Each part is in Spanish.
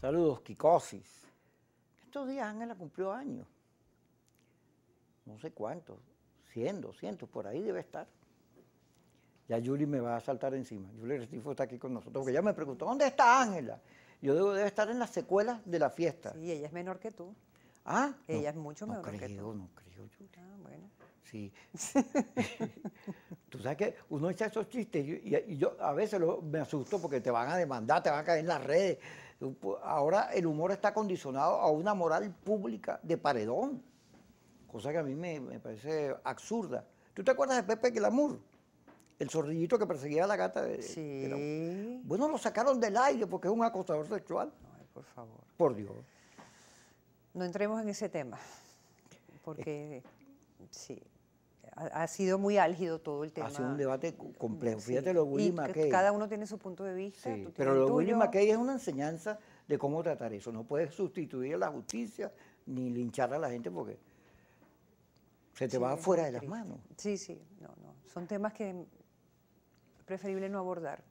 Saludos, Kikosis. Estos días Ángela cumplió años. No sé cuántos, 100, 200, por ahí debe estar. Ya Yuli me va a saltar encima. Yuli Restifo está aquí con nosotros, porque ya me preguntó, ¿dónde está Ángela? Yo digo, debe estar en las secuelas de la fiesta. y ella es menor que tú. Ah, ella es mucho menor que tú. No creo, Yuli. Ah, bueno. Sí. Tú sabes que uno echa esos chistes y, yo a veces me asusto porque te van a demandar, te van a caer en las redes. Ahora el humor está condicionado a una moral pública de paredón, cosa que a mí me, parece absurda. ¿Tú te acuerdas de Pepe Glamour? El zorrillito que perseguía a la gata. De, sí. bueno, lo sacaron del aire porque es un acostador sexual. Ay, por favor. Por Dios. No entremos en ese tema, porque sí, ha, sido muy álgido todo el tema. Ha sido un debate complejo. Fíjate lo de William McKay. Cada uno tiene su punto de vista. pero lo de William McKay es una enseñanza de cómo tratar eso. No puedes sustituir a la justicia ni linchar a la gente porque se te va fuera de las manos. Sí, sí, no, no. Son temas que es preferible no abordar.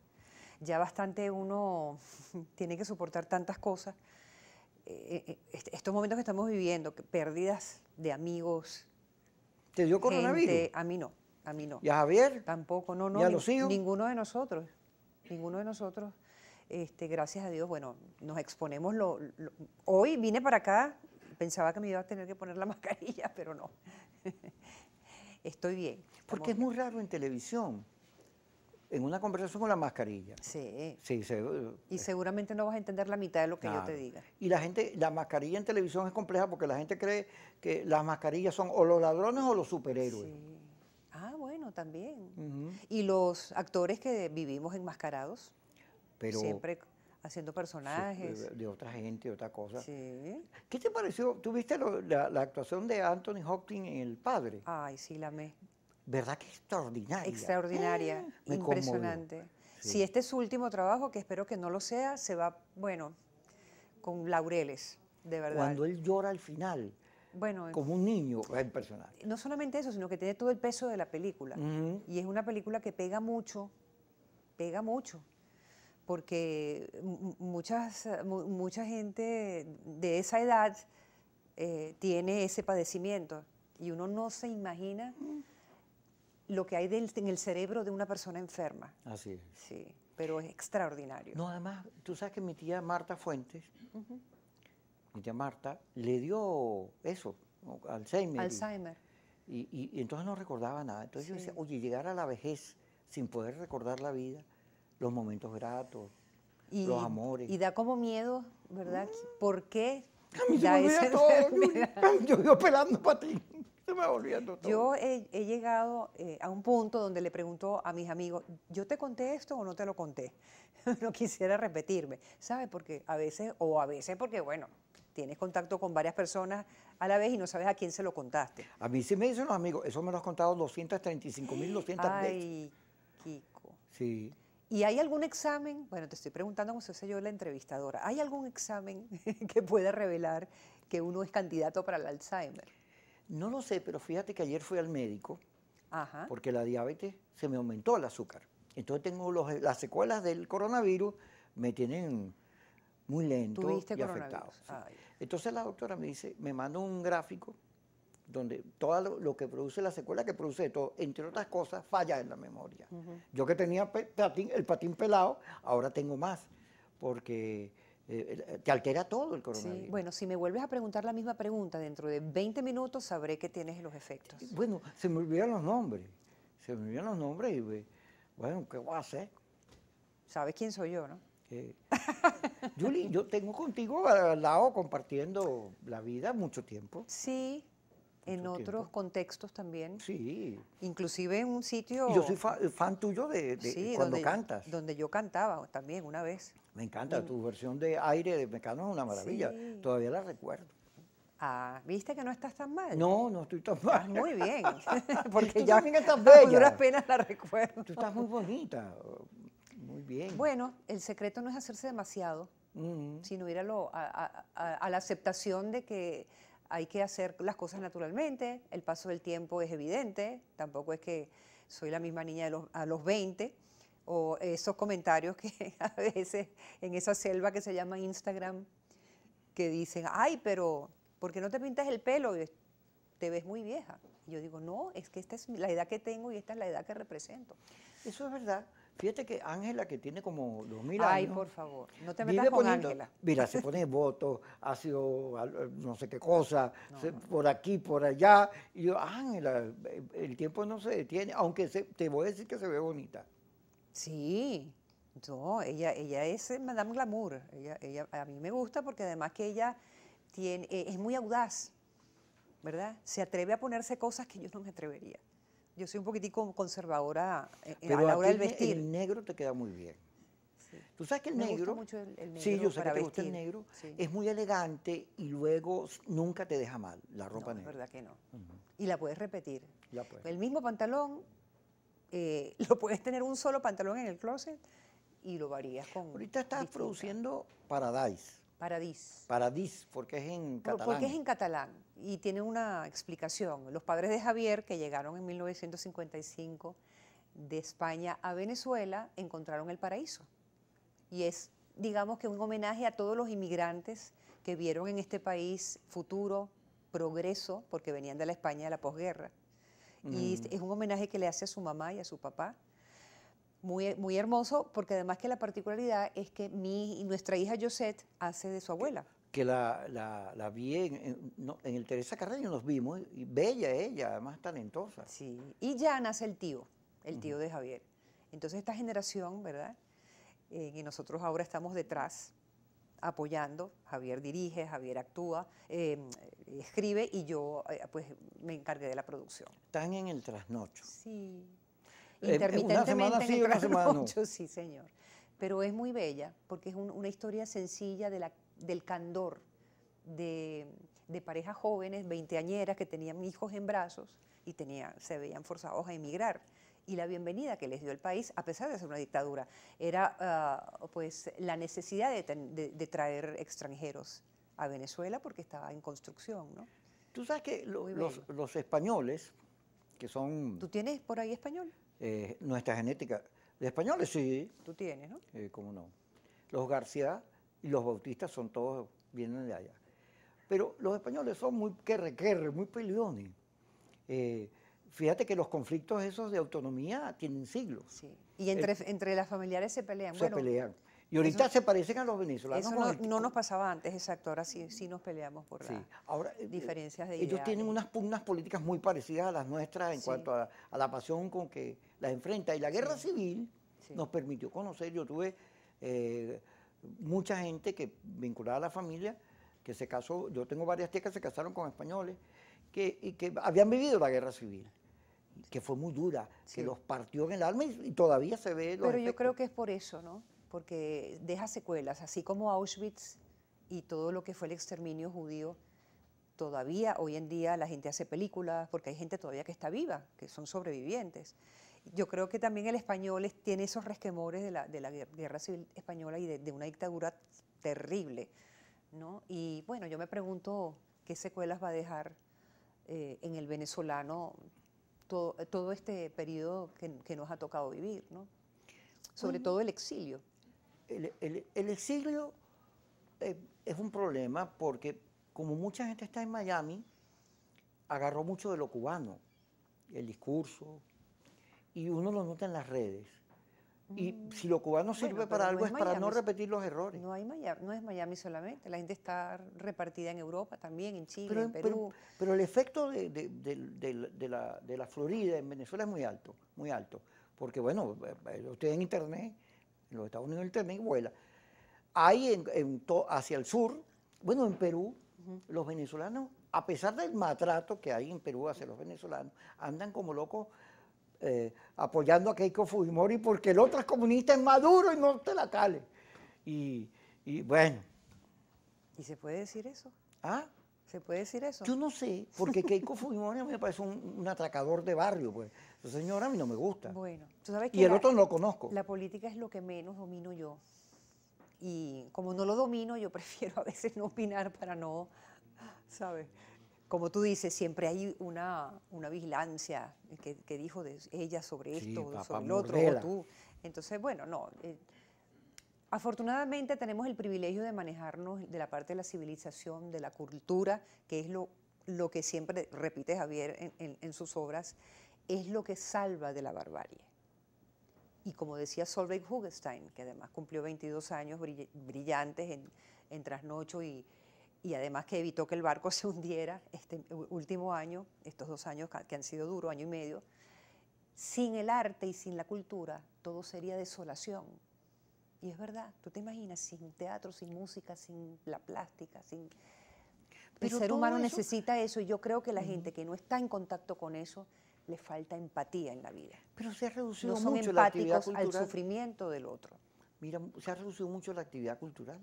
Ya bastante uno tiene que soportar tantas cosas. Eh, eh, eh, estos momentos que estamos viviendo, pérdidas de amigos, ¿Te dio coronavirus? a mí no, a mí no. ¿Y a Javier? Tampoco, no, no. Ninguno de nosotros, ninguno de nosotros. Este, gracias a Dios, bueno, nos exponemos. lo, hoy vine para acá, pensaba que me iba a tener que poner la mascarilla, pero no. Estoy bien. Porque es muy raro en televisión en una conversación con la mascarilla. Sí. sí eh, y seguramente no vas a entender la mitad de lo que yo te diga. Y la gente, la mascarilla en televisión es compleja porque la gente cree que las mascarillas son o los ladrones o los superhéroes. Ah, bueno, también. Y los actores que vivimos enmascarados, Pero, siempre haciendo personajes. de otra gente, de otra cosa. Sí. ¿Qué te pareció? ¿Tuviste la, la actuación de Anthony Hopkins en El Padre? Ay, sí, la me... ¿verdad que extraordinaria? Extraordinaria, eh, impresionante. Si este es su último trabajo, que espero que no lo sea, se va, bueno, con laureles, de verdad. Cuando él llora al final, bueno, como un niño, es impresionante. No solamente eso, sino que tiene todo el peso de la película. Y es una película que pega mucho, pega mucho porque muchas, mucha gente de esa edad eh, tiene ese padecimiento y uno no se imagina lo que hay en el cerebro de una persona enferma. Así es. Sí, pero es extraordinario. No, además, tú sabes que mi tía Marta Fuentes, mi tía Marta, le dio eso, Alzheimer. Alzheimer. Y, y, entonces no recordaba nada. Entonces yo decía, oye, llegar a la vejez sin poder recordar la vida, los momentos gratos, y, los amores. Y da como miedo, ¿verdad? Mm. ¿Por qué? A mí se me todo, yo, yo, pelando para ti. Yo he, llegado eh, a un punto donde le pregunto a mis amigos, ¿yo te conté esto o no te lo conté? no quisiera repetirme, ¿sabes? Porque a veces, o a veces porque, bueno, tienes contacto con varias personas a la vez y no sabes a quién se lo contaste. A mí sí me dicen los amigos, eso me lo has contado 235.200 veces. Ay, Kiko. Sí. ¿Y hay algún examen? Bueno, te estoy preguntando como si yo la entrevistadora. ¿Hay algún examen que pueda revelar que uno es candidato para el Alzheimer? No lo sé, pero fíjate que ayer fui al médico porque la diabetes se me aumentó el azúcar. Entonces tengo los, las secuelas del coronavirus, me tienen muy lento y afectado. Entonces la doctora me dice, me manda un gráfico donde todo lo, que produce la secuela que produce todo, entre otras cosas, falla en la memoria. Yo que tenía el patín pelado, ahora tengo más, porque eh, eh, te altera todo el coronavirus. Bueno, si me vuelves a preguntar la misma pregunta dentro de 20 minutos, sabré que tienes los efectos. Bueno, se me olvidan los nombres. Se me olvidan los nombres y, bueno, ¿qué voy a hacer? Sabes quién soy yo, ¿no? Julie, eh, yo tengo contigo al lado compartiendo la vida mucho tiempo. Sí, en otros contextos también. Sí. Inclusive en un sitio... Yo soy fan, tuyo de, cuando cantas. Donde yo cantaba también una vez. Me encanta, tu versión de aire de Mecano es una maravilla. Todavía la recuerdo. Ah, viste que no estás tan mal. No, no estoy tan mal. Muy bien. Porque ya también estás bella. duras penas la recuerdo. Tú estás muy bonita. Muy bien. Bueno, el secreto no es hacerse demasiado, sino ir a, lo, a, la aceptación de que hay que hacer las cosas naturalmente, el paso del tiempo es evidente, tampoco es que soy la misma niña de los, a los 20 o esos comentarios que a veces en esa selva que se llama Instagram, que dicen, ay, pero ¿por qué no te pintas el pelo? Te ves muy vieja. yo digo, no, es que esta es la edad que tengo y esta es la edad que represento. Eso es verdad. Fíjate que Ángela, que tiene como dos mil años. Ay, por favor, no te metas con Ángela. Mira, se pone votos, ha sido no sé qué cosa, por aquí, por allá. Y yo, Ángela, eh, el tiempo no se detiene, aunque te voy a decir que se ve bonita. Sí, no, ella, ella es eh, Madame Glamour. a mí me gusta porque además que ella tiene, eh, es muy audaz, ¿verdad? Se atreve a ponerse cosas que yo no me atrevería. Yo soy un poquitico conservadora eh, eh, a la hora del vestir. El negro te queda muy bien. Tú sabes que el negro. sí, yo sé que gusta el negro. Es muy elegante y luego nunca te deja mal la ropa negra. Es verdad que no. Y la puedes repetir. puedes. El mismo pantalón, eh, lo puedes tener un solo pantalón en el closet y lo varías con. Ahorita estás produciendo Paradise. Paradis. Paradis, porque es en catalán. Porque es en catalán y tiene una explicación. Los padres de Javier, que llegaron en 1955 de España a Venezuela, encontraron el paraíso. Y es, digamos que un homenaje a todos los inmigrantes que vieron en este país futuro, progreso, porque venían de la España de la posguerra. Y es un homenaje que le hace a su mamá y a su papá muy, hermoso, porque además que la particularidad es que mi, nuestra hija Josette hace de su abuela. Que la, la, la vi en, el Teresa Carreño, nos vimos, y bella ella, además talentosa. Sí, y ya nace el tío, el tío de Javier. Entonces esta generación, ¿verdad? Eh, y nosotros ahora estamos detrás apoyando, Javier dirige, Javier actúa, em, escribe y yo eh, pues me encargué de la producción. Están en el trasnocho. Sí. Eh, intermitentemente sí, en una Sí, señor. Pero es muy bella porque es una historia sencilla de la, del candor de, parejas jóvenes, veinteañeras, que tenían hijos en brazos y tenía, se veían forzados a emigrar. Y la bienvenida que les dio el país, a pesar de ser una dictadura, era ah, pues, la necesidad de, traer extranjeros a Venezuela porque estaba en construcción. ¿no? Tú sabes que los, los españoles, que son... ¿Tú tienes por ahí español? Eh, nuestra genética. De españoles sí. Tú tienes, ¿no? Eh, no. Los García y los Bautistas son todos, vienen de allá. Pero los españoles son muy querre, querre, muy peleones. Eh, fíjate que los conflictos esos de autonomía tienen siglos. Sí. Y entre, entre las familiares se pelean. Se pelean. Y ahorita se parecen a los venezolanos. Eso no, nos pasaba antes, exacto. Ahora sí, sí nos peleamos por las eh, diferencias de Ellos tienen unas pugnas políticas muy parecidas a las nuestras en cuanto a, la pasión con que las enfrenta. Y la guerra civil nos permitió conocer, yo tuve eh, mucha gente que vinculada a la familia, que se casó, yo tengo varias tías que se casaron con españoles, que, y que habían vivido la guerra civil que fue muy dura, que los partió en el alma y, todavía se ve... Pero yo creo que es por eso, ¿no? porque deja secuelas, así como Auschwitz y todo lo que fue el exterminio judío. Todavía hoy en día la gente hace películas porque hay gente todavía que está viva, que son sobrevivientes. Yo creo que también el español tiene esos resquemores de la, guerra civil española y de, una dictadura terrible. ¿no? Y bueno, yo me pregunto qué secuelas va a dejar eh, en el venezolano todo, este periodo que, que, nos ha tocado vivir, ¿no? sobre todo el exilio el, el, exilio eh, es un problema porque como mucha gente está en Miami, agarró mucho de lo cubano, el discurso, y uno lo nota en las redes. Y mm, si lo cubano sirve para algo es, para no repetir los errores. No, hay no es Miami solamente, la gente está repartida en Europa también, en Chile, en Perú. Pero, el efecto de, la, de, la, Florida en Venezuela es muy alto, muy alto. Porque bueno, eh, eh, usted en Internet en los Estados Unidos el y vuela. Ahí en, hacia el sur, bueno, en Perú, los venezolanos, a pesar del maltrato que hay en Perú hacia los venezolanos, andan como locos eh, apoyando a Keiko Fujimori porque el otro es comunista, en maduro y no te la cale. Y, bueno. ¿Y se puede decir eso? ¿Ah? ¿Se puede decir eso? Yo no sé, porque Keiko Fujimori me parece un, un atracador de barrio, pues señora, a mí no me gusta. Bueno, tú sabes que... Y el otro no lo conozco. La política es lo que menos domino yo. Y como no lo domino, yo prefiero a veces no opinar para no, ¿sabes? Como tú dices, siempre hay una, una vigilancia que, dijo de ella sobre esto, sobre el otro, o tú. Entonces, bueno, no. Eh, afortunadamente tenemos el privilegio de manejarnos de la parte de la civilización, de la cultura, que es lo, lo que siempre repite Javier en, en sus obras, es lo que salva de la barbarie. Y como decía Solveig Hugestein, que además cumplió 22 años brillantes en, trasnocho y, además que evitó que el barco se hundiera este último año, estos dos años que han sido duros, año y medio, sin el arte y sin la cultura todo sería desolación. Y es verdad, tú te imaginas, sin teatro, sin música, sin la plástica, sin... Pero el ser humano necesita eso y yo creo que la gente que no está en contacto con eso le falta empatía en la vida. Pero se ha reducido mucho la actividad cultural. al sufrimiento del otro. Mira, se ha reducido mucho la actividad cultural.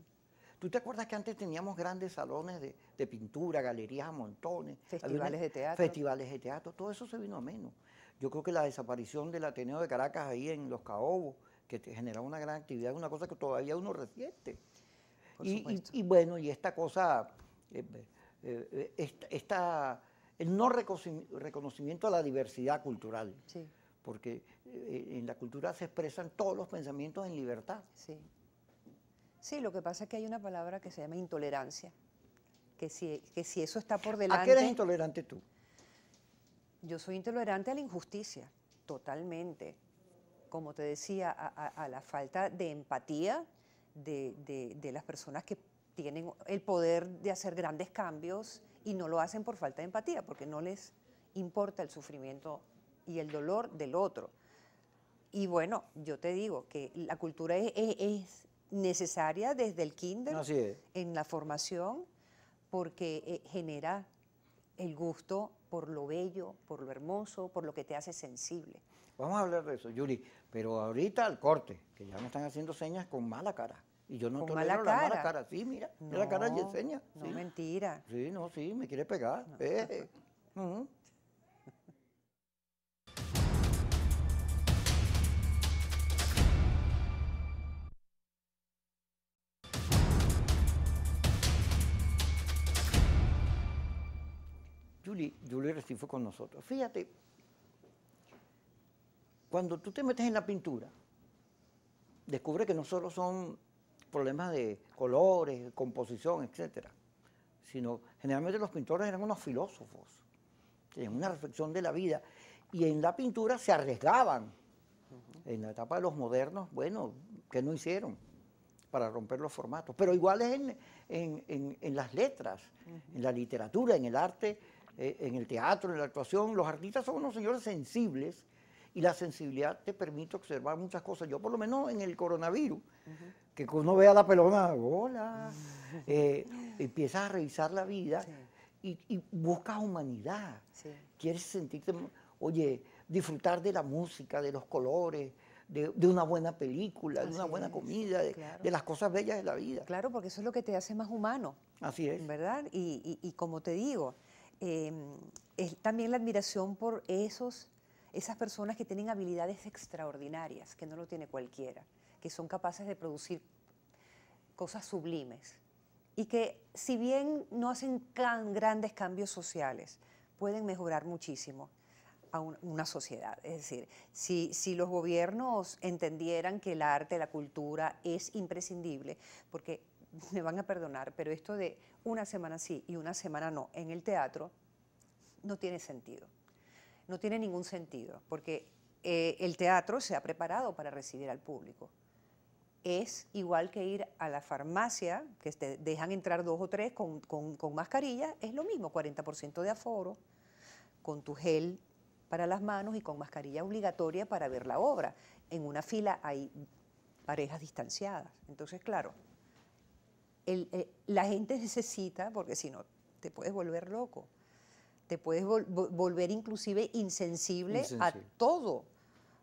¿Tú te acuerdas que antes teníamos grandes salones de, pintura, galerías a montones? Festivales de teatro. Festivales de teatro, todo eso se vino a menos. Yo creo que la desaparición del Ateneo de Caracas ahí en Los Caobos, que generaba una gran actividad, es una cosa que todavía uno resiente. Y, bueno, y esta cosa, eh, eh, eh, esta el no reconocimiento a la diversidad cultural. Porque eh, eh, en la cultura se expresan todos los pensamientos en libertad. Sí. lo que pasa es que hay una palabra que se llama intolerancia. Que si, que si eso está por delante. ¿A qué eres intolerante tú? Yo soy intolerante a la injusticia, totalmente. Como te decía, a, la falta de empatía de las personas que tienen el poder de hacer grandes cambios y no lo hacen por falta de empatía, porque no les importa el sufrimiento y el dolor del otro. Y bueno, yo te digo que la cultura es, necesaria desde el kinder, en la formación, porque eh, genera el gusto por lo bello, por lo hermoso, por lo que te hace sensible. Vamos a hablar de eso, Yuri, pero ahorita al corte, que ya no están haciendo señas con mala cara. Y yo no Con tolero la cara. mala cara. Sí, mira, la cara de enseña. No, mentira. Sí, no, sí, me quiere pegar. Eh. Julie, Julie recién fue con nosotros. Fíjate, cuando tú te metes en la pintura, descubre que no solo son problemas de colores, composición, etcétera, Sino generalmente los pintores eran unos filósofos, tenían una reflexión de la vida y en la pintura se arriesgaban. En la etapa de los modernos, bueno, ¿qué no hicieron? para romper los formatos. Pero igual es en, en, en, en las letras, en la literatura, en el arte, eh, en el teatro, en la actuación. Los artistas son unos señores sensibles y la sensibilidad te permite observar muchas cosas. Yo por lo menos en el coronavirus, que uno vea la pelona, hola, mm. eh, empiezas a revisar la vida y, y, buscas humanidad. Quieres sentirte, oye, disfrutar de la música, de los colores, de, una buena película, de una buena comida, de, las cosas bellas de la vida. Claro, porque eso es lo que te hace más humano. Así es. ¿Verdad? Y, como te digo, em, es también la admiración por esos, esas personas que tienen habilidades extraordinarias, que no lo tiene cualquiera que son capaces de producir cosas sublimes y que si bien no hacen tan grandes cambios sociales, pueden mejorar muchísimo a una sociedad. Es decir, si, los gobiernos entendieran que el arte, la cultura es imprescindible, porque me van a perdonar, pero esto de una semana sí y una semana no en el teatro no tiene sentido. No tiene ningún sentido, porque eh, el teatro se ha preparado para recibir al público es igual que ir a la farmacia, que te dejan entrar dos o tres con, mascarilla, es lo mismo, 40% de aforo, con tu gel para las manos y con mascarilla obligatoria para ver la obra. En una fila hay parejas distanciadas. Entonces, claro, eh, la gente necesita, porque si no, te puedes volver loco, te puedes volver inclusive insensible a todo,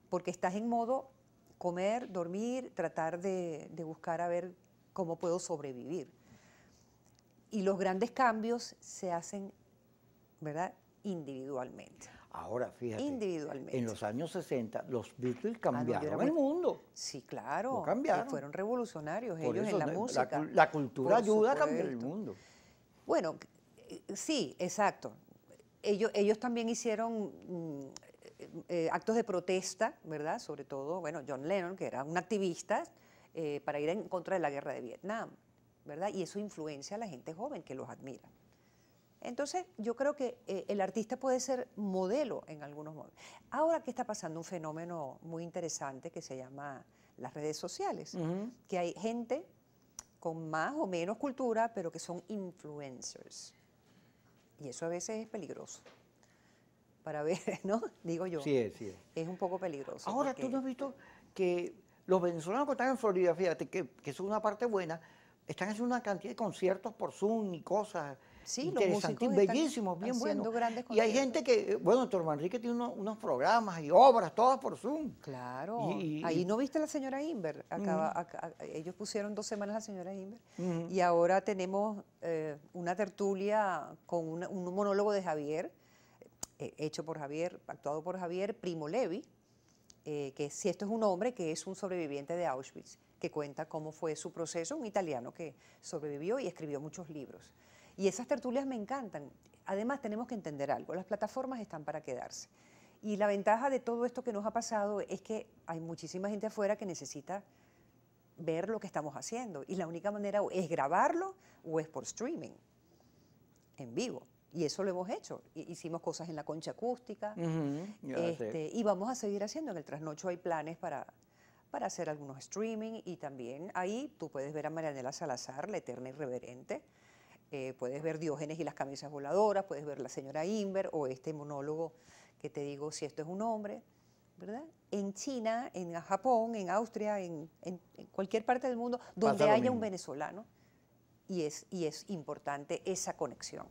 porque estás en modo comer, dormir, tratar de, buscar a ver cómo puedo sobrevivir. Y los grandes cambios se hacen, ¿verdad? Individualmente. Ahora, fíjate. Individualmente. En los años 60, los Beatles ah, cambiaron el mundo. Sí, claro. fueron revolucionarios ellos en la música. La, cultura ayuda a cambiar el mundo. Bueno, eh, sí, exacto. Ellos, ellos también hicieron mm, eh, actos de protesta, ¿verdad? Sobre todo, bueno, John Lennon, que era un activista, eh, para ir en contra de la guerra de Vietnam, ¿verdad? Y eso influencia a la gente joven que los admira. Entonces, yo creo que eh, el artista puede ser modelo en algunos modos. Ahora que está pasando un fenómeno muy interesante que se llama las redes sociales, que hay gente con más o menos cultura, pero que son influencers. Y eso a veces es peligroso para ver, ¿no? Digo yo. Sí es, sí es. un poco peligroso. Ahora, tú no has visto que los venezolanos que están en Florida, fíjate, que, es una parte buena, están haciendo una cantidad de conciertos por Zoom y cosas sí, interesantes, bellísimos, bien buenos. Y hay gente que, bueno, doctor Manrique tiene unos, programas y obras, todas por Zoom. Claro. Ahí no viste a la señora Inver. Acaba, ellos pusieron dos semanas la señora Inver. Y ahora tenemos eh, una tertulia con un monólogo de Javier eh, hecho por Javier, actuado por Javier Primo Levi, eh, que si esto es un hombre que es un sobreviviente de Auschwitz, que cuenta cómo fue su proceso, un italiano que sobrevivió y escribió muchos libros. Y esas tertulias me encantan. Además, tenemos que entender algo, las plataformas están para quedarse. Y la ventaja de todo esto que nos ha pasado es que hay muchísima gente afuera que necesita ver lo que estamos haciendo. Y la única manera es grabarlo o es por streaming, en vivo. Y eso lo hemos hecho. Hicimos cosas en la concha acústica este, y vamos a seguir haciendo. En el trasnocho hay planes para, para hacer algunos streaming y también ahí tú puedes ver a Marianela Salazar, la eterna irreverente. Eh, puedes ver Diógenes y las camisas voladoras, puedes ver la señora Inver o este monólogo que te digo si esto es un hombre, ¿verdad? En China, en Japón, en Austria, en, en, cualquier parte del mundo donde haya un venezolano y es, y es importante esa conexión.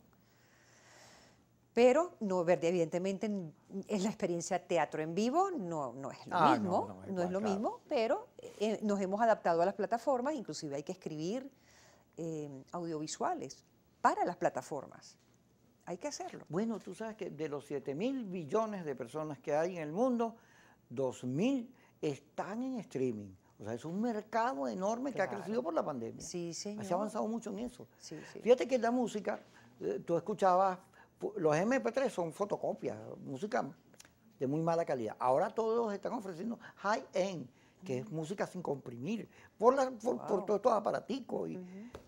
Pero no, evidentemente en la experiencia teatro en vivo no, no es lo ah, mismo, no, es, lo mismo, pero eh, eh, nos hemos adaptado a las plataformas, inclusive hay que escribir em, audiovisuales para las plataformas. Hay que hacerlo. Bueno, tú sabes que de los 7 mil billones de personas que hay en el mundo, 2 mil están en streaming. O sea, es un mercado enorme que ha crecido por la pandemia. Sí, señor. Se ha avanzado mucho en eso. Fíjate que la música, eh, tú escuchabas los MP3 son fotocopias, música de muy mala calidad. Ahora todos están ofreciendo high-end, que es música sin comprimir, por, la, por, todos estos aparaticos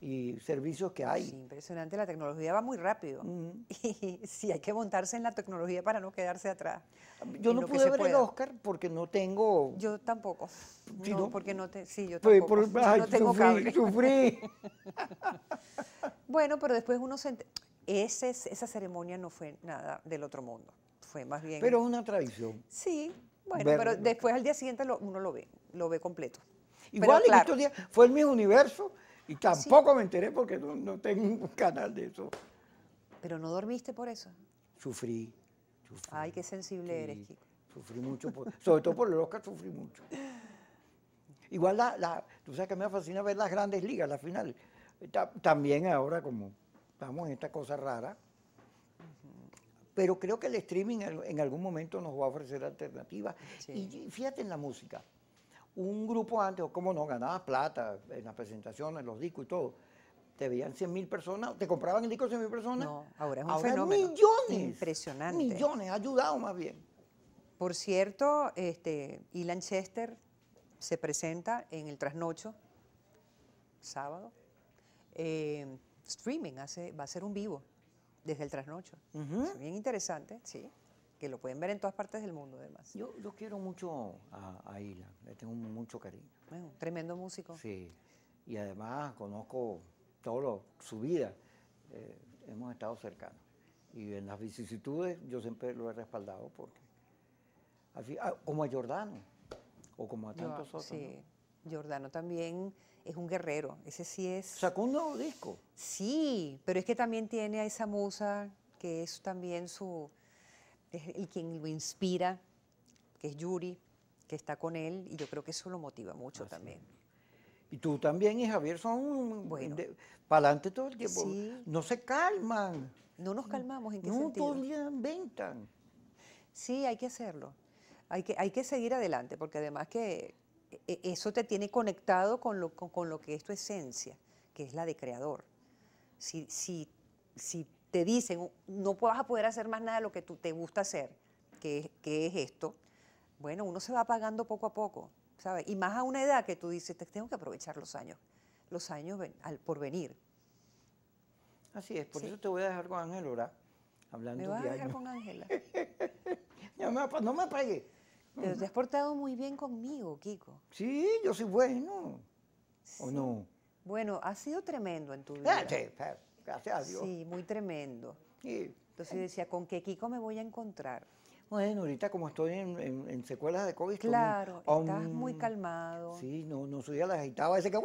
y, servicios que hay. impresionante, la tecnología va muy rápido. Y sí, hay que montarse en la tecnología para no quedarse atrás. Yo no pude ver el Oscar porque no tengo... Yo tampoco. no, porque no te... Sí, yo tampoco. no tengo sufrí, cable. sufrí. bueno, pero después uno se esa ceremonia no fue nada del otro mundo, fue más bien... Pero es una tradición. Sí, bueno, pero después al día siguiente uno lo ve, lo ve completo. Igual estos días fue el mismo universo y tampoco me enteré porque no, tengo un canal de eso. ¿Pero no dormiste por eso? Sufrí. Ay, qué sensible eres, Sufrí mucho, sobre todo por el Oscar sufrí mucho. Igual, tú sabes que me fascina ver las grandes ligas, las finales. también ahora como estamos en esta cosa rara. Pero creo que el streaming en algún momento nos va a ofrecer alternativas. Y fíjate en la música. Un grupo antes, o cómo no, ganabas plata en las presentaciones, los discos y todo. Te veían 100 mil personas, te compraban el disco 100 mil personas. No, ahora es un ahora fenómeno. millones. Impresionante. Millones, ha ayudado más bien. Por cierto, este, Chester se presenta en el trasnocho, sábado. Eh, streaming, hace, va a ser un vivo desde el trasnocho. bien interesante, sí, que lo pueden ver en todas partes del mundo además. Yo, quiero mucho a, a le tengo mucho cariño. Bueno, tremendo músico. Sí, y además conozco todo su vida, eh, hemos estado cercanos. Y en las vicisitudes yo siempre lo he respaldado porque, ah, como a Jordano, o como a tantos otros. Jordano también es un guerrero, ese sí es... Sacó un nuevo disco. Sí, pero es que también tiene a esa musa que es también su... el quien lo inspira, que es Yuri, que está con él, y yo creo que eso lo motiva mucho ah, también. Y tú también y Javier son bueno, para adelante todo el tiempo. No se calman. No nos calmamos, ¿en qué no, sentido? No, todos inventan. Sí, hay que hacerlo. Hay que, hay que seguir adelante, porque además que e-, eso te tiene conectado con lo, con, lo, que es tu esencia, que es la de creador. Si, si, si te dicen, oh, no vas a poder hacer más nada de lo que tú te gusta hacer, que, que es esto, bueno, uno se va apagando poco a poco, ¿sabes? Y más a una edad que tú dices, tengo que aprovechar los años, los años al, por venir. Así es, por eso te voy a dejar con Ángela, hablando ¿Me vas a dejar con Ángela? no me apague. Pero te has portado muy bien conmigo, Kiko. Sí, yo soy bueno. ¿O no? Bueno, ha sido tremendo en tu ah, vida. Sí, gracias a Dios. Sí, muy tremendo. Entonces decía, ¿con qué Kiko me voy a encontrar? Bueno, ahorita como estoy en, secuelas de COVID. Claro, estás muy calmado. Sí, no, no soy la agitaba ese que...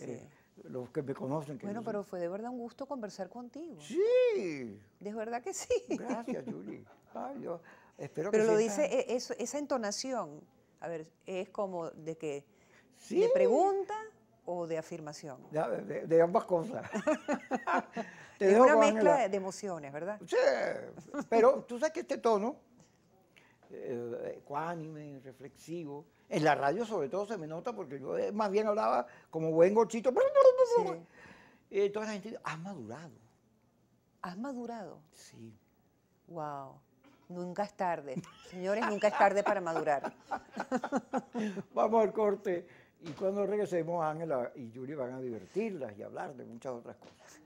Eh, los que me conocen. bueno, pero fue de verdad un gusto conversar contigo. Sí. De verdad que sí. Gracias, Julie. Ay, yo, pero lo dice, e, esa entonación, a ver, es como de que, ¿de pregunta o de afirmación? De, ambas cosas. es una mezcla de emociones, ¿verdad? Sí, pero tú sabes que este tono, cuánime eh, ecuánime, reflexivo, en la radio sobre todo se me nota porque yo más bien hablaba como buen gorchito. toda la gente, has madurado. ¿Has madurado? Sí. Wow. Nunca es tarde. Señores, nunca es tarde para madurar. Vamos al corte. Y cuando regresemos, Ángela y Yuri van a divertirlas y hablar de muchas otras cosas.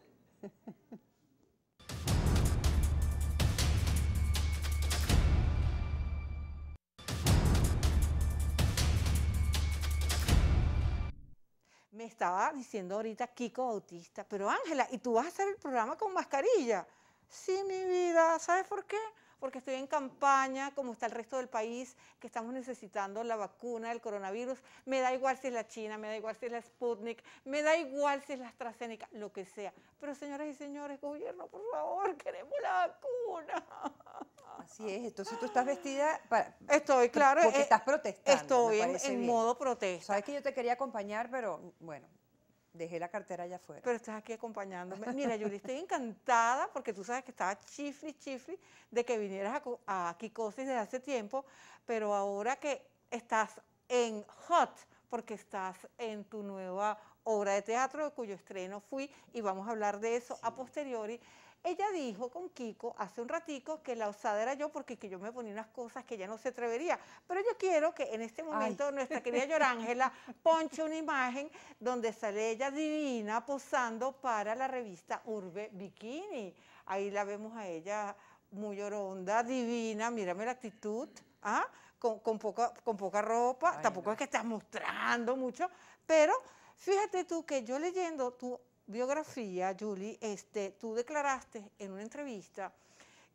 Me estaba diciendo ahorita Kiko Bautista, pero Ángela, ¿y tú vas a hacer el programa con mascarilla? Sí, mi vida, ¿sabes por qué? porque estoy en campaña, como está el resto del país, que estamos necesitando la vacuna del coronavirus. Me da igual si es la China, me da igual si es la Sputnik, me da igual si es la AstraZeneca, lo que sea. Pero señoras y señores, gobierno, por favor, queremos la vacuna. Así es, entonces tú estás vestida para... Estoy, claro. Porque eh, estás protestando. Estoy en, en modo protesta. Sabes que yo te quería acompañar, pero bueno, dejé la cartera allá afuera. Pero estás aquí acompañándome. Mira, yo estoy encantada porque tú sabes que estaba chifli, chifli de que vinieras a, a Kikosis desde hace tiempo, pero ahora que estás en Hot, porque estás en tu nueva obra de teatro, cuyo estreno fui, y vamos a hablar de eso a posteriori. Ella dijo con Kiko hace un ratico que la osada era yo porque que yo me ponía unas cosas que ella no se atrevería. Pero yo quiero que en este momento nuestra querida Llorángela ponche una imagen donde sale ella divina posando para la revista Urbe Bikini. Ahí la vemos a ella muy lloronda, divina, mírame la actitud, ¿ah? con, con, poca, con poca ropa, tampoco es que estás mostrando mucho, pero fíjate tú que yo leyendo, tú biografía, Julie, este, tú declaraste en una entrevista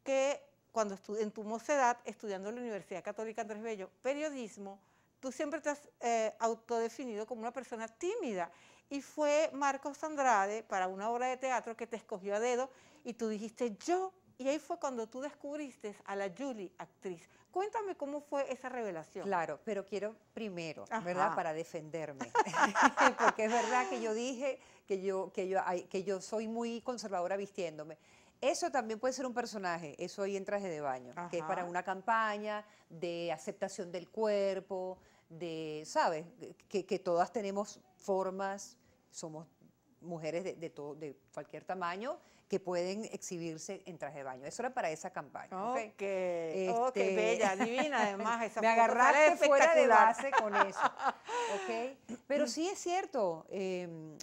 que cuando en tu mocedad, estudiando en la Universidad Católica Andrés Bello, periodismo, tú siempre te has eh, autodefinido como una persona tímida. Y fue Marcos Andrade para una obra de teatro que te escogió a dedo y tú dijiste yo. Y ahí fue cuando tú descubriste a la Julie, actriz. Cuéntame cómo fue esa revelación. Claro, pero quiero primero, ¿verdad? Para defenderme. Porque es verdad que yo dije que yo, que, yo, que yo soy muy conservadora vistiéndome. Eso también puede ser un personaje, eso ahí en traje de baño, que es para una campaña de aceptación del cuerpo, de, ¿sabes? Que, todas tenemos formas, somos mujeres de, de cualquier tamaño que pueden exhibirse en traje de baño. Eso era para esa campaña. Ok, este, bella, divina además esa Me agarraste fuera de base con eso. Pero sí es cierto, em,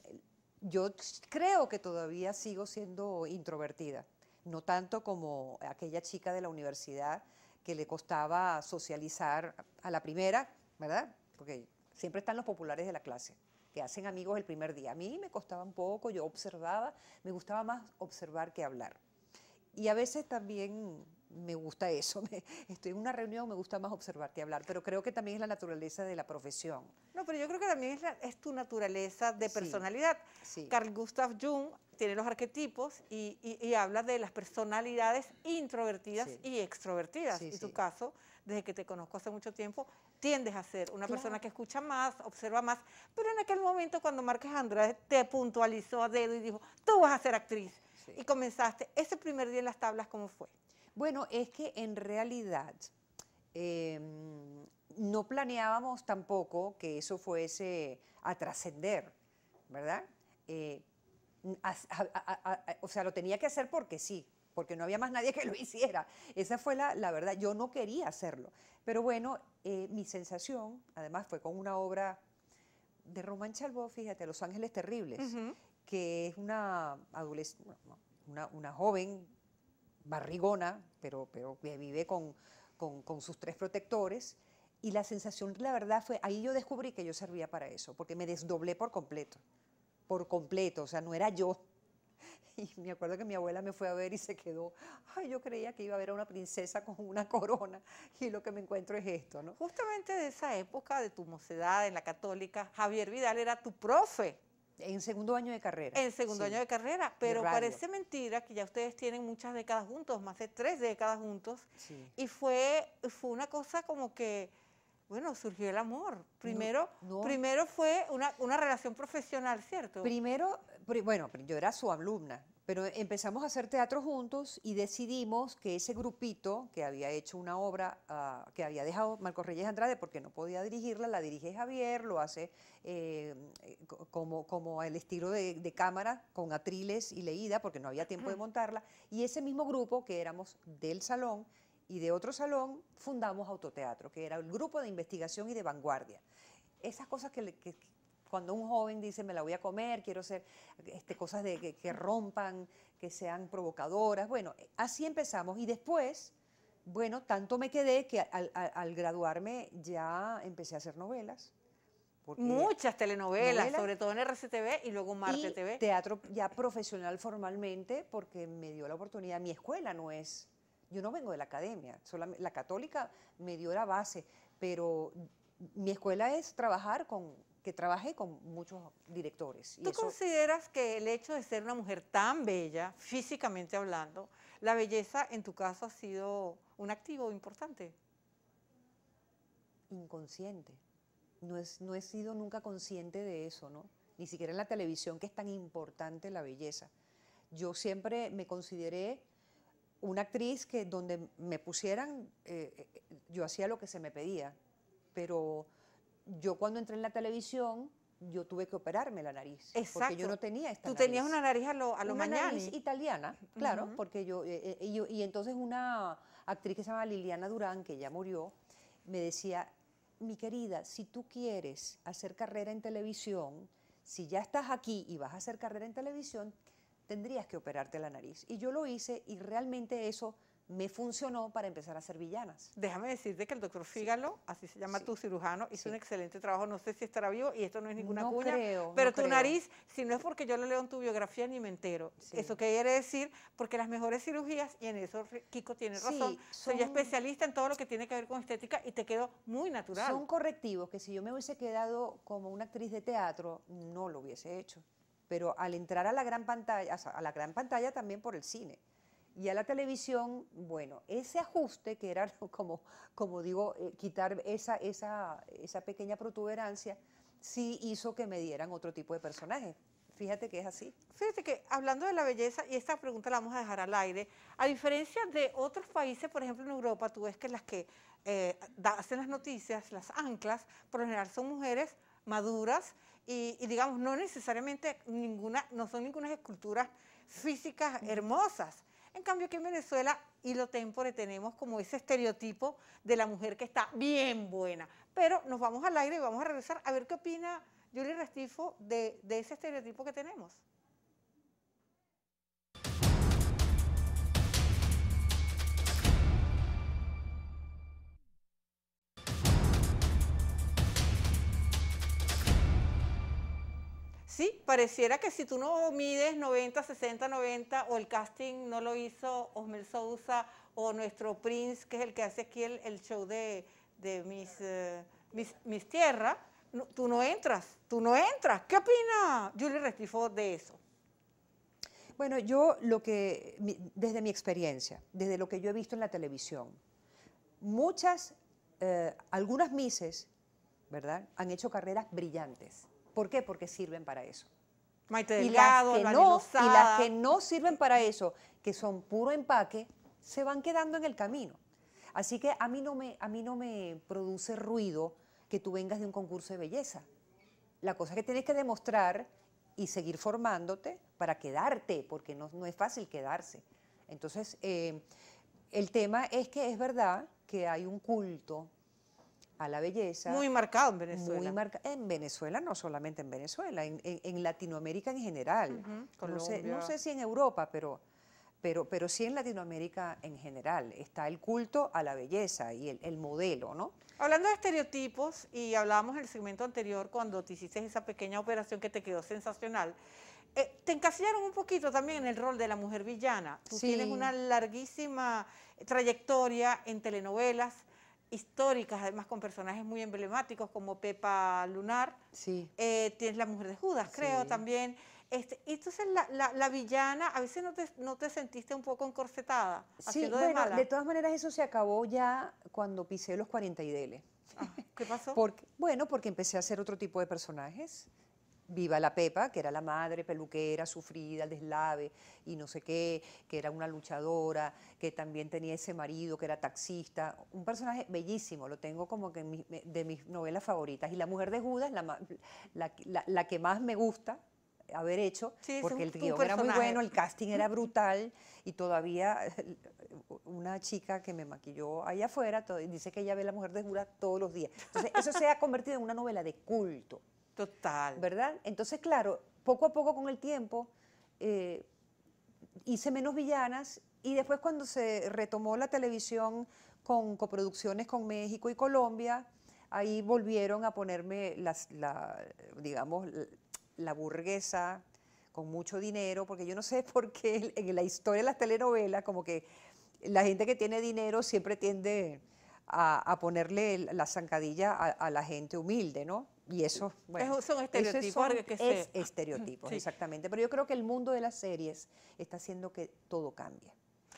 yo creo que todavía sigo siendo introvertida, no tanto como aquella chica de la universidad que le costaba socializar a la primera, ¿verdad? Porque siempre están los populares de la clase que hacen amigos el primer día. A mí me costaba un poco, yo observaba, me gustaba más observar que hablar. Y a veces también me gusta eso. estoy en una reunión, me gusta más observar que hablar, pero creo que también es la naturaleza de la profesión. No, pero yo creo que también es, tu naturaleza de personalidad. Carl Gustav Jung tiene los arquetipos y, habla de las personalidades introvertidas y extrovertidas. y tu caso, desde que te conozco hace mucho tiempo, tiendes a ser una persona que escucha más, observa más, pero en aquel momento cuando Marques Andrade te puntualizó a dedo y dijo, tú vas a ser actriz, y comenzaste, ese primer día en las tablas, ¿cómo fue? Bueno, es que en realidad em, no planeábamos tampoco que eso fuese a trascender, ¿verdad? Eh, o sea, lo tenía que hacer porque sí, porque no había más nadie que lo hiciera. Esa fue la, la verdad. Yo no quería hacerlo. Pero bueno, eh, mi sensación, además fue con una obra de Román Chalbó, fíjate, Los Ángeles Terribles, que es una, una, una, joven barrigona, pero, pero que vive con, con, con sus tres protectores, y la sensación, la verdad, fue, ahí yo descubrí que yo servía para eso, porque me desdoblé por completo, por completo, o sea, no era yo, y me acuerdo que mi abuela me fue a ver y se quedó, ay, yo creía que iba a ver a una princesa con una corona y lo que me encuentro es esto, ¿no? Justamente de esa época, de tu mocedad en la católica, Javier Vidal era tu profe. En segundo año de carrera. En segundo año de carrera, pero parece mentira que ya ustedes tienen muchas décadas juntos, más de tres décadas juntos, y fue, fue una cosa como que, bueno, surgió el amor. Primero, primero fue una, una, relación profesional, ¿cierto? Primero bueno, yo era su alumna, pero empezamos a hacer teatro juntos y decidimos que ese grupito que había hecho una obra, ah, que había dejado Marcos Reyes Andrade porque no podía dirigirla, la dirige Javier, lo hace eh, eh, como, como el estilo de, cámara, con atriles y leída porque no había tiempo de montarla, y ese mismo grupo que éramos del salón y de otro salón fundamos Autoteatro, que era el grupo de investigación y de vanguardia. Esas cosas que, cuando un joven dice, me la voy a comer, quiero hacer este, cosas que, rompan, que sean provocadoras. Bueno, así empezamos y después bueno, tanto me quedé que al, graduarme ya empecé a hacer novelas. Muchas telenovelas, sobre todo en RCTV y luego Marte y TV. Teatro ya profesional formalmente, porque me dio la oportunidad. Mi escuela no es. Yo no vengo de la academia, la católica me dio la base, pero mi escuela es trabajar con, que trabajé con muchos directores. ¿Tú consideras que el hecho de ser una mujer tan bella, físicamente hablando, la belleza en tu caso ha sido un activo importante? Inconsciente. No, he sido nunca consciente de eso, ¿no? Ni siquiera en la televisión, que es tan importante la belleza. Yo siempre me consideré una actriz que donde me pusieran, eh, eh, yo hacía lo que se me pedía, pero yo cuando entré en la televisión, yo tuve que operarme la nariz. Exacto. Porque yo no tenía esta Tú tenías una nariz a lo, a una nariz italiana, claro, porque eh, eh, yo, y entonces una actriz que se llama Liliana Durán, que ya murió, me decía, mi querida, si tú quieres hacer carrera en televisión, si ya estás aquí y vas a hacer carrera en televisión, tendrías que operarte la nariz. Y yo lo hice y realmente eso me funcionó para empezar a ser villanas. Déjame decirte que el doctor Fígalo, así se llama tu cirujano, hizo un excelente trabajo. No sé si estará vivo y esto no es ninguna cuña, pero tu nariz, si no es porque yo lo leo en tu biografía ni me entero. Eso quiere decir porque las mejores cirugías, y en eso Kiko tiene razón, soy especialista en todo lo que tiene que ver con estética y te quedó muy natural. Son correctivos que si yo me hubiese quedado como una actriz de teatro, no lo hubiese hecho. Pero al entrar a la gran pantalla, a la gran pantalla también por el cine y a la televisión, bueno, ese ajuste que era, como, como digo, eh, quitar esa, esa, esa pequeña protuberancia, sí hizo que me dieran otro tipo de personaje. Fíjate que es así. Fíjate que hablando de la belleza, y esta pregunta la vamos a dejar al aire, a diferencia de otros países, por ejemplo en Europa, tú ves que las que eh, hacen las noticias, las anclas, por lo general son mujeres maduras y, y, digamos, no necesariamente ninguna, no son ninguna esculturas físicas hermosas, en cambio, aquí en Venezuela, y lo tempore, tenemos como ese estereotipo de la mujer que está bien buena. Pero nos vamos al aire y vamos a regresar a ver qué opina Julie Restifo de, de ese estereotipo que tenemos. pareciera que si tú no mides 90, 60, 90, o el casting no lo hizo Osmer Sousa, o nuestro Prince, que es el que hace aquí el, show de, mis, eh, mis, tierras, tú no entras, tú no entras. ¿Qué opina Julie Restifo de eso? Bueno, yo lo que, desde mi experiencia, desde lo que yo he visto en la televisión, muchas, eh, algunas mises, ¿verdad?, han hecho carreras brillantes. ¿Por qué? Porque sirven para eso y las que no, Y las que no sirven para eso, que son puro empaque, se van quedando en el camino. Así que a mí no me, a mí no me produce ruido que tú vengas de un concurso de belleza. La cosa es que tienes que demostrar y seguir formándote para quedarte, porque no, es fácil quedarse. Entonces, eh, el tema es que es verdad que hay un culto a la belleza. Muy marcado en Venezuela. marca en Venezuela, no solamente en Venezuela, en, en, Latinoamérica en general. no, sé, si en Europa, pero, pero, pero sí en Latinoamérica en general. Está el culto a la belleza y el, modelo, ¿no? Hablando de estereotipos, y hablábamos en el segmento anterior cuando te hiciste esa pequeña operación que te quedó sensacional, eh, te encasillaron un poquito también en el rol de la mujer villana. Tú tienes una larguísima trayectoria en telenovelas, históricas, además con personajes muy emblemáticos como Pepa Lunar. Sí. Eh, tienes la mujer de Judas, creo también. Este, entonces la, la, villana, a veces no te, no te sentiste un poco encorsetada. Sí, bueno, de, todas maneras eso se acabó ya cuando pisé los 40 y Ah, ¿Qué pasó? porque, bueno, porque empecé a hacer otro tipo de personajes viva la Pepa, que era la madre peluquera, sufrida, al deslave y no sé qué, que era una luchadora, que también tenía ese marido que era taxista, un personaje bellísimo, lo tengo como que de mis novelas favoritas. Y La Mujer de Judas, la, la, que más me gusta haber hecho, porque el guión era muy bueno, el casting era brutal y todavía una chica que me maquilló allá afuera todo, dice que ella ve La Mujer de Judas todos los días. Entonces eso se ha convertido en una novela de culto. Total. ¿Verdad? Entonces, claro, poco a poco con el tiempo eh, hice menos villanas y después cuando se retomó la televisión con coproducciones con México y Colombia, ahí volvieron a ponerme las, la, digamos, la burguesa con mucho dinero, porque yo no sé por qué en la historia de las telenovelas, como que la gente que tiene dinero siempre tiende a, ponerle la zancadilla a, la gente humilde, ¿no? Y eso, bueno, es, son estereotipos. es estereotipos, exactamente. Pero yo creo que el mundo de las series está haciendo que todo cambie.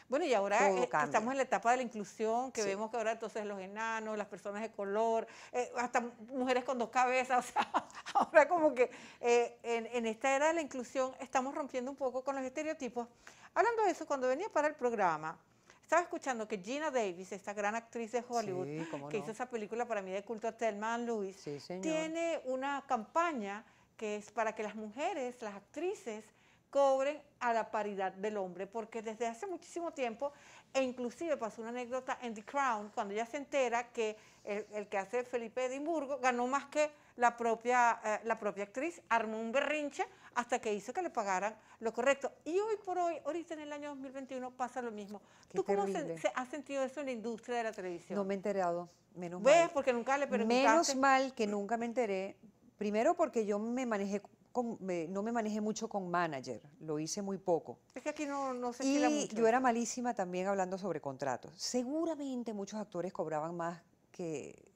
Bueno, y ahora eh, estamos en la etapa de la inclusión, que vemos que ahora entonces los enanos, las personas de color, eh, hasta mujeres con dos cabezas, ahora como que eh, en, en, esta era de la inclusión estamos rompiendo un poco con los estereotipos. Hablando de eso, cuando venía para el programa, estaba escuchando que Gina Davis, esta gran actriz de Hollywood, que hizo esa película para mí de culto a Thelma Lewis, tiene una campaña que es para que las mujeres, las actrices, cobren a la paridad del hombre, porque desde hace muchísimo tiempo, e inclusive pasó una anécdota en The Crown, cuando ella se entera que el, el que hace Felipe Edimburgo ganó más que la propia, eh, la propia actriz armó un berrinche hasta que hizo que le pagaran lo correcto. Y hoy por hoy, ahorita en el año 2021, pasa lo mismo. ¿Tú cómo se, has sentido eso en la industria de la televisión? No me he enterado, menos mal. ¿Ves? Porque nunca le preguntaste. Menos mal que nunca me enteré. Primero porque yo me manejé con, no me manejé mucho con manager, lo hice muy poco. Es que aquí no, no se Y yo era malísima también hablando sobre contratos. Seguramente muchos actores cobraban más que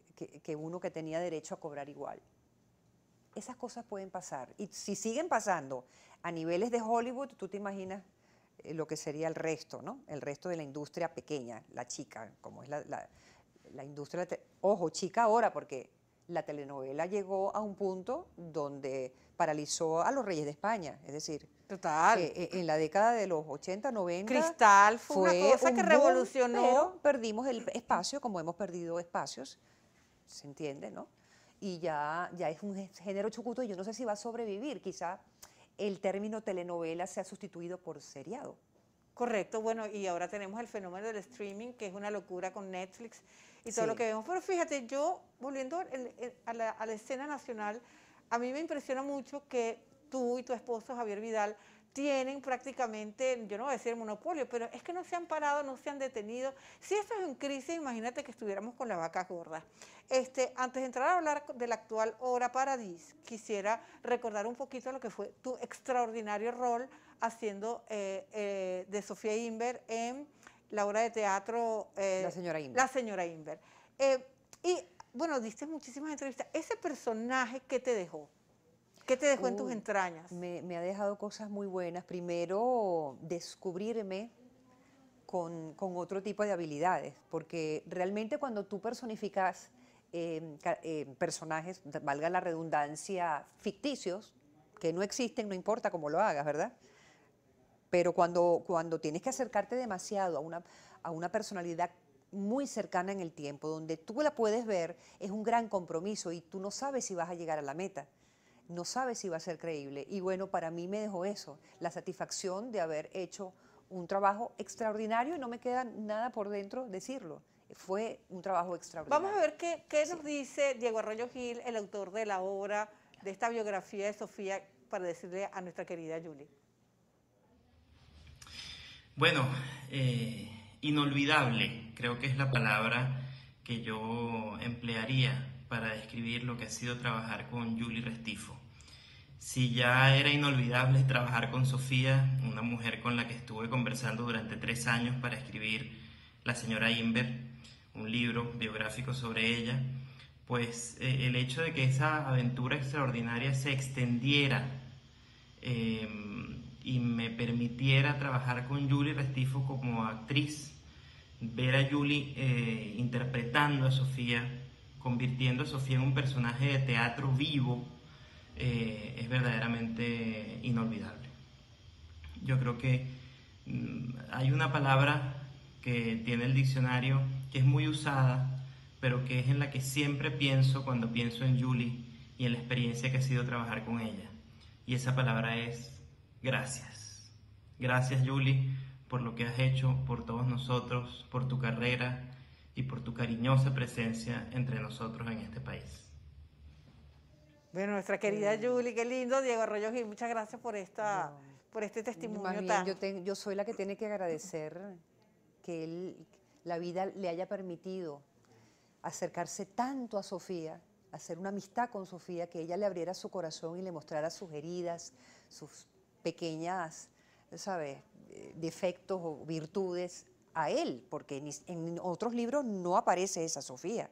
que, uno que tenía derecho a cobrar igual. Esas cosas pueden pasar. Y si siguen pasando a niveles de Hollywood, tú te imaginas eh, lo que sería el resto, ¿no? El resto de la industria pequeña, la chica, como es la, la, industria... Ojo, chica ahora, porque la telenovela llegó a un punto donde paralizó a los reyes de España, es decir, eh, eh, en la década de los 80, 90, Cristal fue, una cosa que revolucionó, perdimos el espacio como hemos perdido espacios se entiende, ¿no? Y ya, ya es un género chucuto y yo no sé si va a sobrevivir, quizá el término telenovela se ha sustituido por seriado. Correcto, bueno, y ahora tenemos el fenómeno del streaming, que es una locura con Netflix y todo lo que vemos. Pero fíjate, yo, volviendo a, la, a la escena nacional, a mí me impresiona mucho que tú y tu esposo Javier Vidal tienen prácticamente, yo no voy a decir monopolio, pero es que no se han parado, no se han detenido. Si esto es en crisis, imagínate que estuviéramos con las vacas gordas. Este, antes de entrar a hablar de la actual Hora Paradis, quisiera recordar un poquito lo que fue tu extraordinario rol haciendo eh, eh, de Sofía Inver en la obra de teatro... Eh, la señora Inver. La señora y bueno, diste muchísimas entrevistas. Ese personaje ¿qué te dejó, ¿Qué te dejó en tus entrañas? Me, ha dejado cosas muy buenas. Primero, descubrirme con, otro tipo de habilidades, porque realmente cuando tú personificas em, em, personajes, valga la redundancia, ficticios, que no existen, no importa cómo lo hagas, ¿verdad? Pero cuando, cuando tienes que acercarte demasiado a una, a una personalidad muy cercana en el tiempo, donde tú la puedes ver, es un gran compromiso y tú no sabes si vas a llegar a la meta no sabe si va a ser creíble. Y bueno, para mí me dejó eso, la satisfacción de haber hecho un trabajo extraordinario y no me queda nada por dentro decirlo. Fue un trabajo extraordinario. Vamos a ver qué, nos dice Diego Arroyo Gil, el autor de la obra, de esta biografía de Sofía, para decirle a nuestra querida Julie. Bueno, eh, inolvidable, creo que es la palabra que yo emplearía para describir lo que ha sido trabajar con Julie Restifo. Si ya era inolvidable trabajar con Sofía, una mujer con la que estuve conversando durante tres años para escribir La señora Inver, un libro biográfico sobre ella, pues eh, el hecho de que esa aventura extraordinaria se extendiera em, y me permitiera trabajar con Julie Restifo como actriz, ver a Julie eh, interpretando a Sofía, convirtiendo a Sofía en un personaje de teatro vivo, eh, es verdaderamente inolvidable. Yo creo que mm, hay una palabra que tiene el diccionario que es muy usada, pero que es en la que siempre pienso cuando pienso en Julie y en la experiencia que ha sido trabajar con ella. Y esa palabra es gracias. Gracias Julie por lo que has hecho por todos nosotros, por tu carrera y por tu cariñosa presencia entre nosotros en este país. Bueno, nuestra querida Yuli, qué lindo. Diego Arroyo Gil, muchas gracias por, esta, por este testimonio. yo, soy la que tiene que agradecer que la vida le haya permitido acercarse tanto a Sofía, hacer una amistad con Sofía, que ella le abriera su corazón y le mostrara sus heridas, sus pequeñas, ¿sabes?, eh, defectos o virtudes a él, porque en otros libros no aparece esa Sofía.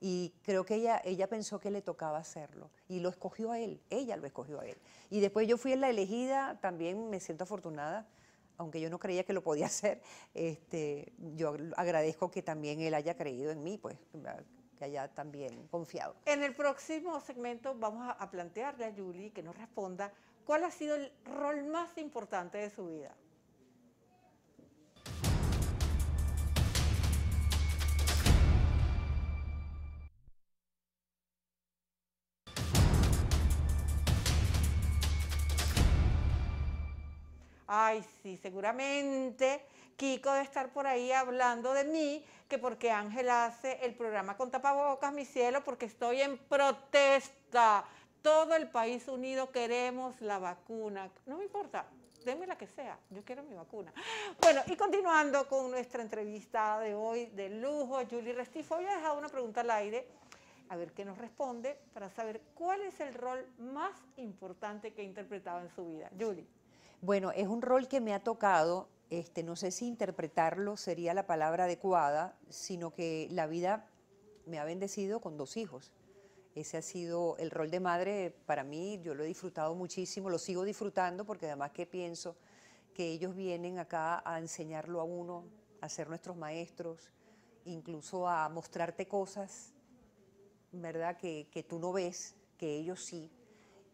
Y creo que ella, pensó que le tocaba hacerlo y lo escogió a él, ella lo escogió a él. Y después yo fui en la elegida, también me siento afortunada, aunque yo no creía que lo podía hacer, este, yo agradezco que también él haya creído en mí, pues ah, que haya también confiado. En el próximo segmento vamos a, a plantearle a Julie que nos responda cuál ha sido el rol más importante de su vida. Ay, sí, seguramente Kiko debe estar por ahí hablando de mí, que porque Ángel hace el programa con tapabocas, mi cielo, porque estoy en protesta. Todo el país unido queremos la vacuna. No me importa, denme la que sea, yo quiero mi vacuna. Bueno, y continuando con nuestra entrevista de hoy de lujo, Julie Restifo, a dejado una pregunta al aire, a ver qué nos responde, para saber cuál es el rol más importante que ha interpretado en su vida. Julie. Bueno, es un rol que me ha tocado, este, no sé si interpretarlo sería la palabra adecuada, sino que la vida me ha bendecido con dos hijos. Ese ha sido el rol de madre para mí, yo lo he disfrutado muchísimo, lo sigo disfrutando porque además que pienso que ellos vienen acá a enseñarlo a uno, a ser nuestros maestros, incluso a mostrarte cosas, ¿verdad?, que, que tú no ves, que ellos sí,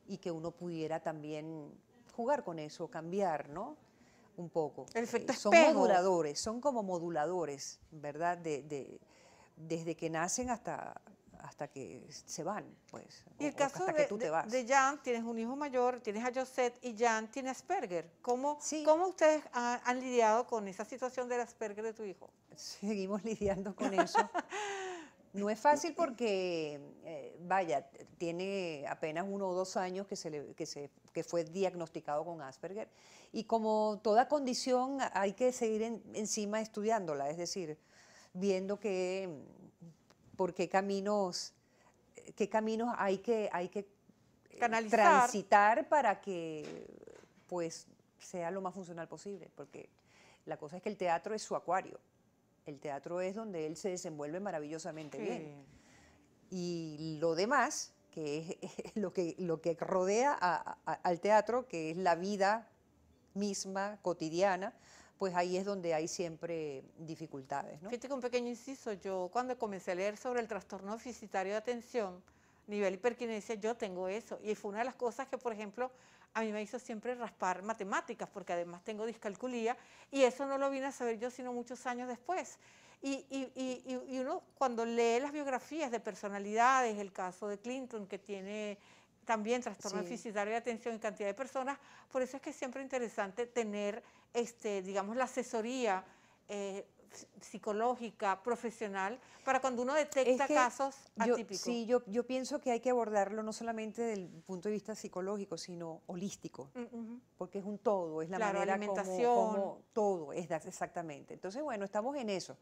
y que uno pudiera también jugar con eso, cambiar, ¿no? Un poco. Eh, son moduladores, son como moduladores, ¿verdad? De, desde que nacen hasta, hasta que se van, pues. Y el caso de, de Jan, tienes un hijo mayor, tienes a Josette y Jan tiene Asperger. ¿Cómo, ¿cómo ustedes han, han, lidiado con esa situación del Asperger de tu hijo? Seguimos lidiando con eso. No es fácil porque, eh, vaya, tiene apenas uno o dos años que, se fue diagnosticado con Asperger y como toda condición hay que seguir encima estudiándola, es decir, viendo que, por qué caminos, qué caminos hay que, hay que eh, transitar para que pues sea lo más funcional posible, porque la cosa es que el teatro es su acuario el teatro es donde él se desenvuelve maravillosamente bien. Y lo demás, que es lo que, lo que rodea al teatro, que es la vida misma, cotidiana, pues ahí es donde hay siempre dificultades. Fíjate que un pequeño inciso, yo cuando comencé a leer sobre el trastorno deficitario de atención, nivel hiperquinesia, yo tengo eso. Y fue una de las cosas que, por ejemplo, a mí me hizo siempre raspar matemáticas, porque además tengo discalculía, y eso no lo vine a saber yo sino muchos años después. Y, y, y, uno cuando lee las biografías de personalidades, el caso de Clinton, que tiene también trastorno sí. deficitario de atención en cantidad de personas, por eso es que es siempre interesante tener, este, digamos, la asesoría eh, psicológica, profesional, para cuando uno detecta casos atípicos? Sí, yo, yo pienso que hay que abordarlo no solamente del punto de vista psicológico, sino holístico, mm, porque es un todo, es la manera alimentación. Como, todo, es exactamente. Entonces, bueno, estamos en eso.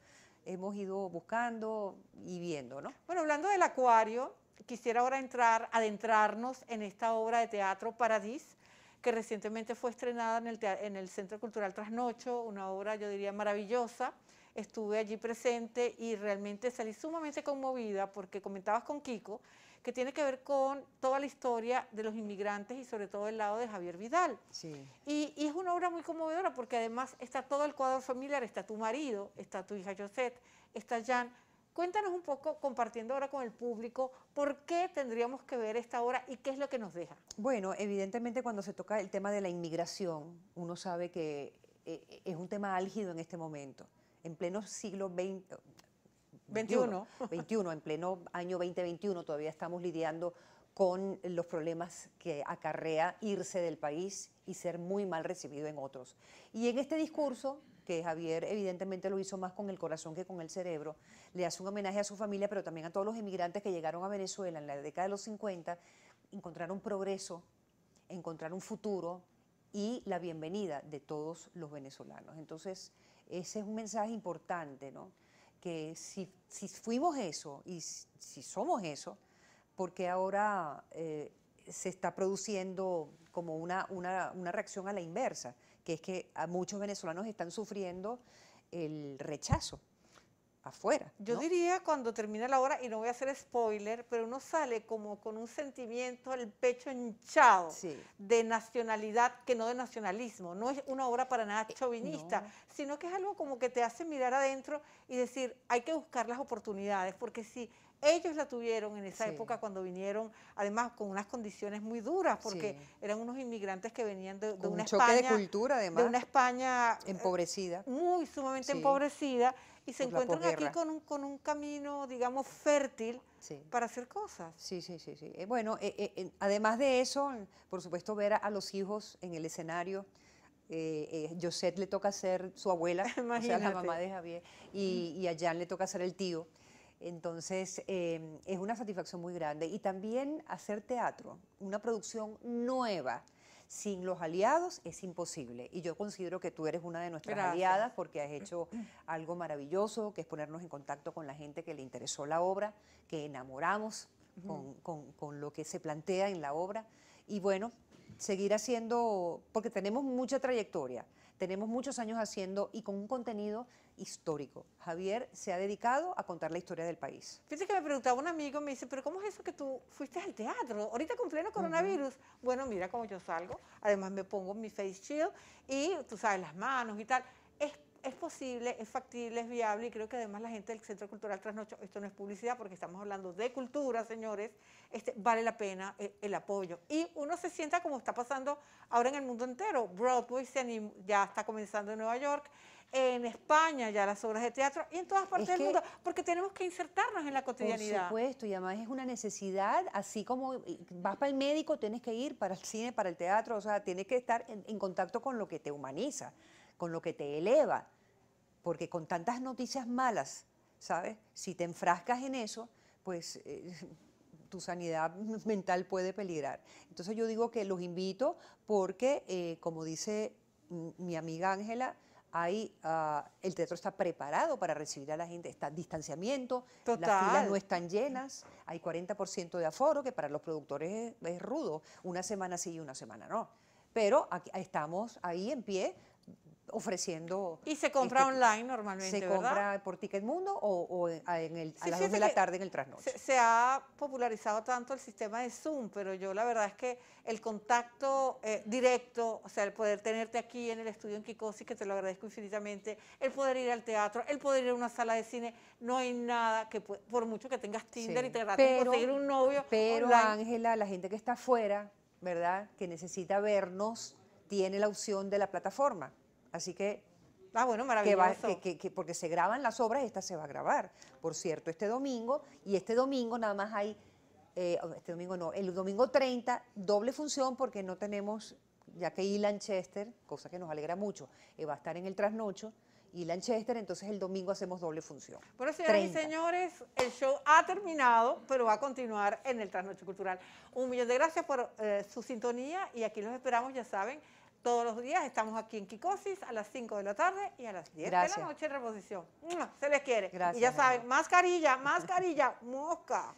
Hemos ido buscando y viendo, ¿no? Bueno, hablando del acuario, quisiera ahora entrar, adentrarnos en esta obra de teatro Paradis, que recientemente fue estrenada en el, en el Centro Cultural Trasnocho, una obra yo diría maravillosa, estuve allí presente y realmente salí sumamente conmovida porque comentabas con Kiko que tiene que ver con toda la historia de los inmigrantes y sobre todo el lado de Javier Vidal. Y, y, es una obra muy conmovedora porque además está todo el cuadro familiar, está tu marido, está tu hija Josette, está Jan. Cuéntanos un poco, compartiendo ahora con el público, por qué tendríamos que ver esta obra y qué es lo que nos deja. Bueno, evidentemente cuando se toca el tema de la inmigración, uno sabe que eh, es un tema álgido en este momento en pleno siglo XX, 21, 21 en pleno año 2021 todavía estamos lidiando con los problemas que acarrea irse del país y ser muy mal recibido en otros. Y en este discurso, que Javier evidentemente lo hizo más con el corazón que con el cerebro, le hace un homenaje a su familia, pero también a todos los inmigrantes que llegaron a Venezuela en la década de los 50, encontrar un progreso, encontrar un futuro y la bienvenida de todos los venezolanos. Entonces, ese es un mensaje importante, ¿no? Que si, fuimos eso y si somos eso, porque ahora eh, se está produciendo como una, una reacción a la inversa, que es que a muchos venezolanos están sufriendo el rechazo afuera. Yo diría cuando termina la obra y no voy a hacer spoiler, pero uno sale como con un sentimiento, el pecho hinchado de nacionalidad, que no de nacionalismo. No es una obra para nada eh, chauvinista, sino que es algo como que te hace mirar adentro y decir, hay que buscar las oportunidades, porque si ellos la tuvieron en esa época cuando vinieron, además con unas condiciones muy duras, porque eran unos inmigrantes que venían de, una España. de cultura, De una España. Eh, empobrecida. Muy sumamente empobrecida y se pues, encuentran aquí con un, camino, digamos, fértil para hacer cosas. Sí, sí, sí. sí. Eh, bueno, eh, eh, además de eso, por supuesto, ver a, los hijos en el escenario. Josette le toca ser su abuela, o sea, la mamá de Javier, y, y, a Jan le toca ser el tío. Entonces, em, es una satisfacción muy grande. Y también hacer teatro, una producción nueva sin los aliados es imposible. Y yo considero que tú eres una de nuestras aliadas porque has mm, hecho mm. algo maravilloso, que es ponernos en contacto con la gente que le interesó la obra, que enamoramos con, con lo que se plantea en la obra. Y bueno, seguir haciendo, porque tenemos mucha trayectoria, tenemos muchos años haciendo y con un contenido histórico. Javier se ha dedicado a contar la historia del país. Fíjate que me preguntaba un amigo, me dice, pero ¿cómo es eso que tú fuiste al teatro? Ahorita con pleno coronavirus. Bueno, mira cómo yo salgo, además me pongo mi face shield y tú sabes, las manos y tal. Es es posible, es factible, es viable y creo que además la gente del Centro Cultural Trasnocho, esto no es publicidad porque estamos hablando de cultura, señores, este, vale la pena eh, el, apoyo. Y uno se sienta como está pasando ahora en el mundo entero. Broadway ya está comenzando en Nueva York en España ya las obras de teatro y en todas partes del mundo, porque tenemos que insertarnos en la cotidianidad. Por supuesto, y además es una necesidad, así como vas para el médico, tienes que ir para el cine, para el teatro, o sea, tienes que estar en, contacto con lo que te humaniza, con lo que te eleva, porque con tantas noticias malas, ¿sabes? Si te enfrascas en eso, pues... Eh, tu sanidad mental puede peligrar. Entonces yo digo que los invito porque, eh, como dice mi amiga Ángela, Ahí el teatro está preparado para recibir a la gente, está distanciamiento, las filas no están llenas, hay 40% de aforo, que para los productores es, rudo, una semana sí y una semana no pero estamos ahí en pie ofreciendo. Y se compra este, online normalmente. Se compra por Ticketmundo o, o en el, a las 2 de la tarde en el trasnoche. Se, ha popularizado tanto el sistema de Zoom, pero yo la verdad es que el contacto eh, directo, o sea, el poder tenerte aquí en el estudio en Kikosi, que te lo agradezco infinitamente, el poder ir al teatro, el poder ir a una sala de cine, no hay nada que, por mucho que tengas Tinder y te trates de un novio. Pero Ángela, la gente que está afuera, ¿verdad? Que necesita vernos, tiene la opción de la plataforma. Así que Ah, bueno, maravilloso. Que, porque se graban las obras, esta se va a grabar, por cierto, este domingo. Y este domingo nada más hay, eh, oh, este domingo no, el domingo 30, doble función porque no tenemos, ya que Ilan Chester, cosa que nos alegra mucho, eh, va a estar en el trasnocho. Y Chester, entonces el domingo hacemos doble función. Bueno, señoras y señores, el show ha terminado, pero va a continuar en el trasnocho Cultural. Un millón de gracias por eh, su sintonía y aquí los esperamos, ya saben, todos los días estamos aquí en Kikosis a las 5 de la tarde y a las 10 de la noche en reposición. Se les quiere. Gracias, y ya saben, mascarilla, mascarilla, mosca.